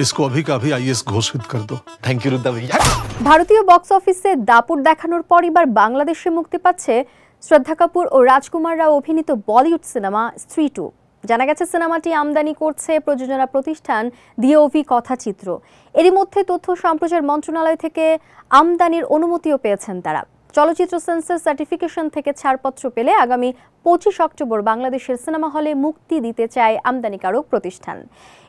इसको अभी का अभी आईएएस घोषित कर दो थैंक यू रुद्दा भैया ভারতীয় বক্স অফিসে দাপুর দেখানোর পর এবার বাংলাদেশে মুক্তি পাচ্ছে শ্রদ্ধা কাপুর ও রাজকুমাররা অভিনীত বলিউড সিনেমা স্ত্রী টু জানা গেছে সিনেমাটি আমদানি করছে প্রযোজনা প্রতিষ্ঠান দিওভি কথাচিত্র এরই মধ্যে তথ্য সম্প্রচার মন্ত্রণালয় থেকে আমদানির অনুমতিও পেয়েছেন তারা চলচ্চিত্র সেন্সর সার্টিফিকেশন থেকে ছাড়পত্র পেলে আগামী পঁচিশ অক্টোবর বাংলাদেশের সিনেমা হলে মুক্তি দিতে চায় আমদানিকারক প্রতিষ্ঠান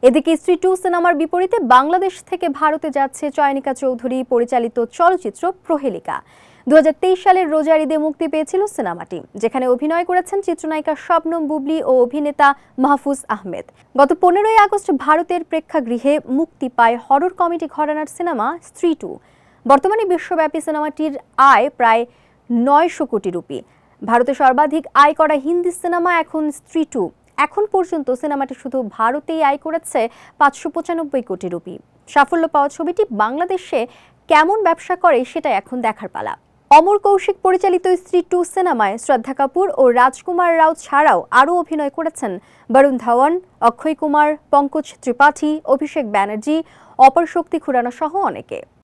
এদিকে স্ত্রী টু সিনেমার বিপরীতে বাংলাদেশ থেকে ভারতে যাচ্ছে চয়নিকা চৌধুরী পরিচালিত চলচ্চিত্র প্রহেলিকা দু সালের রোজার ঈদে মুক্তি পেয়েছিল সিনেমাটি যেখানে অভিনয় করেছেন চিত্রনায়িকা স্বপ্নম বুবলি ও অভিনেতা মাহফুজ আহমেদ গত পনেরোই আগস্ট ভারতের প্রেক্ষাগৃহে মুক্তি পায় হরর কমেডি ঘরানার সিনেমা স্ত্রী টু বর্তমানে বিশ্বব্যাপী সিনেমাটির আয় প্রায় নয়শো কোটি রুপি ভারতে সর্বাধিক আয় করা হিন্দি সিনেমা এখন স্ত্রী টু এখন পর্যন্ত সিনেমাটি শুধু ভারতেই আয় করেছে পাঁচশো পঁচানব্বই কোটি রুপি সাফল্য পাওয়া ছবিটি বাংলাদেশে কেমন ব্যবসা করে সেটা এখন দেখার পালা অমর কৌশিক পরিচালিত স্ত্রী টু সিনেমায় শ্রদ্ধা কাপুর ও রাজকুমার রাও ছাড়াও আরও অভিনয় করেছেন বরুণ ধাওয়ান অক্ষয় কুমার পঙ্কজ ত্রিপাঠী অভিষেক ব্যানার্জি অপর শক্তি খুরানা সহ অনেকে